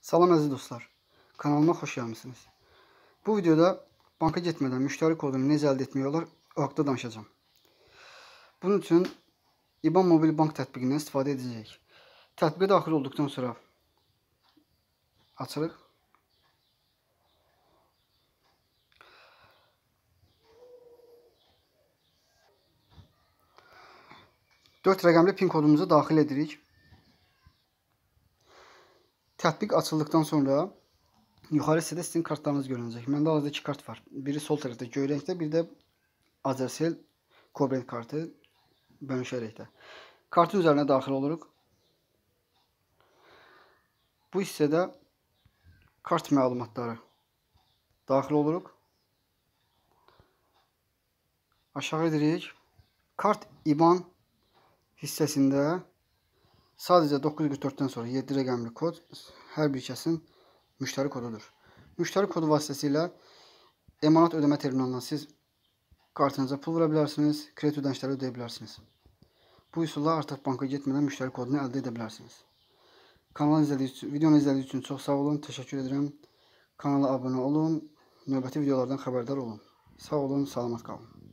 Salam əziz dostlar, kanalıma xoş gəlmisiniz. Bu videoda banka getmədən müştəri kodunu necə əldə etmək olar o haqda danışacağam. Bunun üçün İBAN mobil bank tətbiqindən istifadə edəcəyik. Tətbiqə daxil olduqdan sonra açırıq. Dörd rəqəmli pin kodumuzu daxil edirik tətbiq açıldıqdan sonra yuxarı hissədə sizin kartlarınız görünəcək. Məndə hazırda 2 kart var. Biri sol tərəfdə göy rəngdə, bir də Azercell Cobrent kartı bölüşərək də. Kartın üzərinə daxil oluruq. Bu hissədə kart məlumatları daxil oluruq. Aşağı edirik. Kart IBAN hissəsində Sadece 944'ten sonra 7 rəqəmli kod hər bir kəsin müştəri kodudur. Müştəri kodu vasitəsilə emanat ödəmə terminalından siz kartınıza pul vura bilərsiniz, kredit ödənişləri ödəyə bilərsiniz. Bu üsulla artıq banka getmədən müştəri kodunu əldə edə bilərsiniz. Kanalı izlədiyiniz üçün, videonu izlədiyiniz üçün çox sağ olun, təşəkkür edirəm. Kanala abunə olun, növbəti videolardan xəbərdar olun. Sağ olun, salamat qalın.